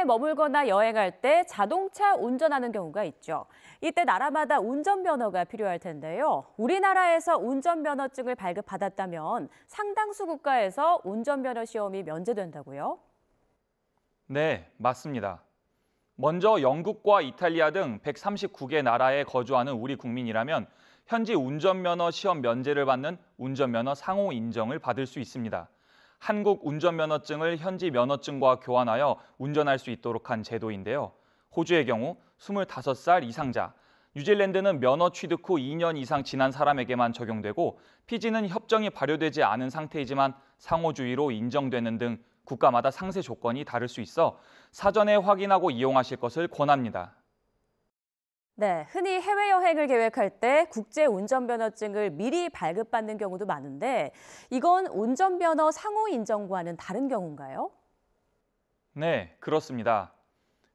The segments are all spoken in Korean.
나라에 머물거나 여행할 때 자동차 운전하는 경우가 있죠. 이때 나라마다 운전면허가 필요할 텐데요. 우리나라에서 운전면허증을 발급받았다면 상당수 국가에서 운전면허 시험이 면제된다고요? 네, 맞습니다. 먼저 영국과 이탈리아 등 139개 나라에 거주하는 우리 국민이라면 현지 운전면허 시험 면제를 받는 운전면허 상호 인정을 받을 수 있습니다. 한국 운전면허증을 현지 면허증과 교환하여 운전할 수 있도록 한 제도인데요. 호주의 경우 25살 이상자, 뉴질랜드는 면허 취득 후 2년 이상 지난 사람에게만 적용되고 피지는 협정이 발효되지 않은 상태이지만 상호주의로 인정되는 등 국가마다 상세 조건이 다를 수 있어 사전에 확인하고 이용하실 것을 권합니다. 네, 흔히 해외 여행을 계획할 때 국제 운전면허증을 미리 발급받는 경우도 많은데 이건 운전면허 상호 인정과는 다른 경우인가요? 네, 그렇습니다.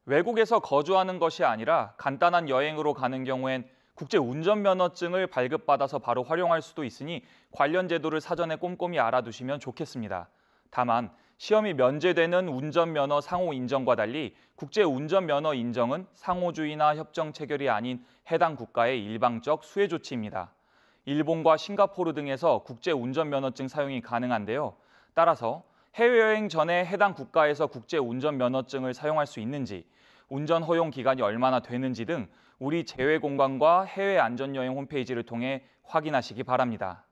외국에서 거주하는 것이 아니라 간단한 여행으로 가는 경우엔 국제 운전면허증을 발급받아서 바로 활용할 수도 있으니 관련 제도를 사전에 꼼꼼히 알아두시면 좋겠습니다. 다만 시험이 면제되는 운전면허 상호 인정과 달리 국제 운전면허 인정은 상호주의나 협정 체결이 아닌 해당 국가의 일방적 수혜 조치입니다. 일본과 싱가포르 등에서 국제 운전면허증 사용이 가능한데요. 따라서 해외여행 전에 해당 국가에서 국제 운전면허증을 사용할 수 있는지, 운전 허용 기간이 얼마나 되는지 등 우리 제외 공관과 해외 안전여행 홈페이지를 통해 확인하시기 바랍니다.